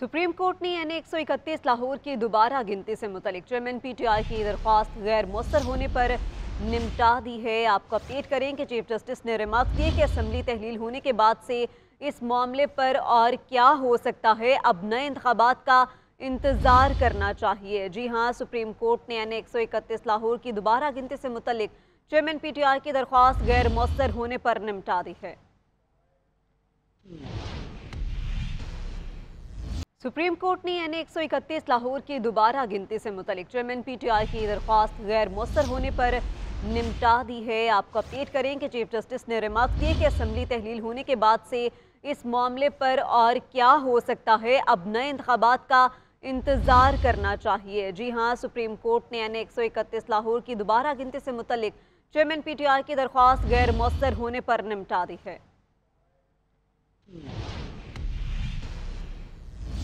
supreme court ने N एक सौ इकतीस लाहौर की दोबारा गिनती से मुतलिक चेयरमैन पी टी आई की दरख्वास्त गैर मौसर होने पर निमटा दी है आपको अपडेट करें कि चीफ जस्टिस ने रिमार्क किए कि असम्बली तहलील होने के बाद से इस मामले पर और क्या हो सकता है अब नए इंतबात का इंतज़ार करना चाहिए जी हाँ सुप्रीम कोर्ट ने एन एक सौ इकतीस लाहौर की दोबारा गिनती से मुतलिक चेयरमैन पी टी आई की दरख्वास्त गैर मौसर होने पर निमटा दी है सुप्रीम कोर्ट ने एन एक सौ इकतीस लाहौर की दोबारा गिनती से मुतलिक चेयरमैन पीटीआई की दरख्वास्त गैर मौसर होने पर निमटा दी है आपको अपडेट करें कि चीफ जस्टिस ने रिमार्क किए कि असम्बली तहलील होने के बाद से इस मामले पर और क्या हो सकता है अब नए इंतबात का इंतज़ार करना चाहिए जी हाँ सुप्रीम कोर्ट ने एन एक सौ इकतीस लाहौर की दोबारा गिनती से मुतलिक चेयरमैन पीटीआई की दरख्वास्त गैर मौसर होने पर निमटा दी है